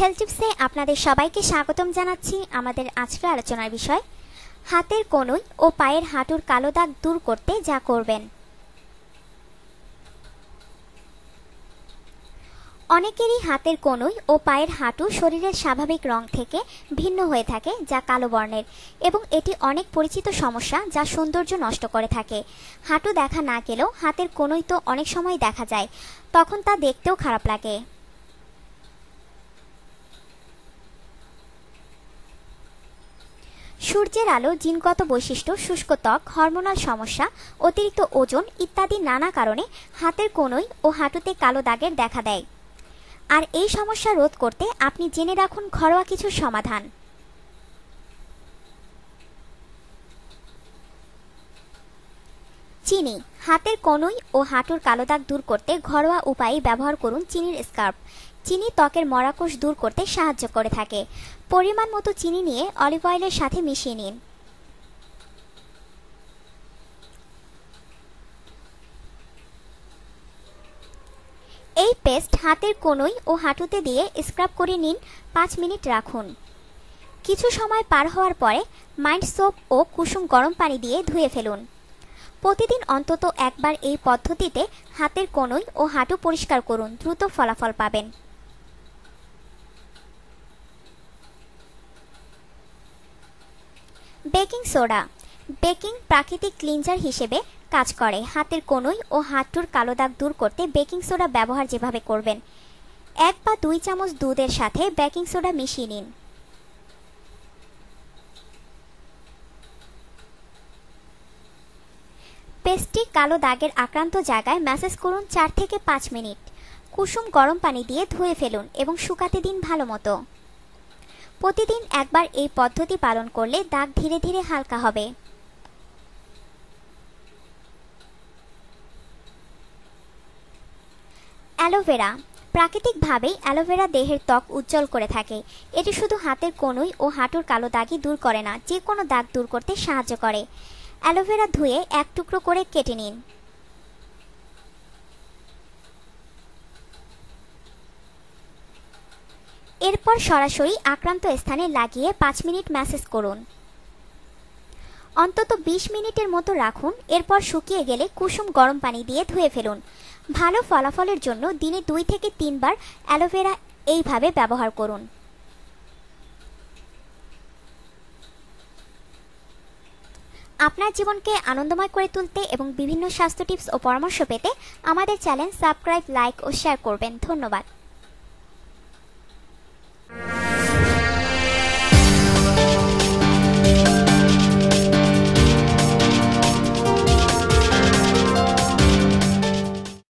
health টিপসে আপনাদের সবাইকে স্বাগতম জানাচ্ছি আমাদের আজকের আলোচনার বিষয় হাতের কনুই ও পায়ের হাঁটুর কালো দাগ দূর করতে যা করবেন অনেকেরই হাতের কনুই ও পায়ের হাঁটু শরীরের স্বাভাবিক রং থেকে ভিন্ন হয়ে থাকে যা কালো বর্ণের এবং এটি অনেক পরিচিত সমস্যা যা সৌন্দর্য নষ্ট করে থাকে হাঁটু দেখা না গেলেও হাতের কনুই তো অনেক সময় দেখা যায় তখন তা দেখতেও খারাপ লাগে সূর্যের আলো জিনগত বৈশিষ্ট্য শুষ্ক ত্বক হরমোনাল সমস্যা অতিরিক্ত ওজন ইত্যাদি নানা কারণে হাতের কোনোই ও হাঁটুতে কালো দাগের দেখা দেয় আর এই সমস্যা রোধ করতে আপনি জেনে রাখুন ঘরোয়া কিছু সমাধান চিনি হাতের কনুই ও হাঁটুর কালো দাগ দূর করতে ঘরোয়া উপায়ে ব্যবহার করুন চিনির স্কার্প চিনি ত্বকের মরাকোষ দূর করতে সাহায্য করে থাকে পরিমাণ মতো চিনি নিয়ে অলিভ অয়েলের সাথে মিশিয়ে নিন এই পেস্ট হাতের কনুই ও হাঁটুতে দিয়ে স্ক্রাব করে নিন পাঁচ মিনিট রাখুন কিছু সময় পার হওয়ার পরে মাইন্ড সোপ ও কুসুম গরম পানি দিয়ে ধুয়ে ফেলুন প্রতিদিন অন্তত একবার এই পদ্ধতিতে হাতের কনুই ও হাঁটু পরিষ্কার করুন দ্রুত ফলাফল পাবেন বেকিং সোডা বেকিং প্রাকৃতিক ক্লিনজার হিসেবে কাজ করে হাতের কনুই ও হাঁটুর কালো দাগ দূর করতে বেকিং সোডা ব্যবহার যেভাবে করবেন এক বা দুই চামচ দুধের সাথে বেকিং সোডা মিশিয়ে নিন পেস্টটি কালো দাগের আক্রান্ত জায়গায় ম্যাসেজ করুন চার থেকে পাঁচ মিনিট কুসুম গরম পানি দিয়ে ধুয়ে ফেলুন এবং শুকাতে দিন ভালো মতো প্রতিদিন একবার এই পদ্ধতি পালন করলে দাগ ধীরে ধীরে হালকা হবে অ্যালোভেরা প্রাকৃতিকভাবেই অ্যালোভেরা দেহের ত্বক উজ্জ্বল করে থাকে এটি শুধু হাতের কনুই ও হাঁটুর কালো দাগই দূর করে না যে কোনো দাগ দূর করতে সাহায্য করে অ্যালোভেরা ধুয়ে এক টুকরো করে কেটে নিন এরপর সরাসরি আক্রান্ত স্থানে লাগিয়ে পাঁচ মিনিট ম্যাসেজ করুন অন্তত বিশ মিনিটের মতো রাখুন এরপর শুকিয়ে গেলে কুসুম গরম পানি দিয়ে ধুয়ে ফেলুন ভালো ফলাফলের জন্য দিনে দুই থেকে তিনবার অ্যালোভেরা এইভাবে ব্যবহার করুন আপনার জীবনকে আনন্দময় করে তুলতে এবং বিভিন্ন স্বাস্থ্য টিপস ও পরামর্শ পেতে আমাদের চ্যানেল সাবস্ক্রাইব লাইক ও শেয়ার করবেন ধন্যবাদ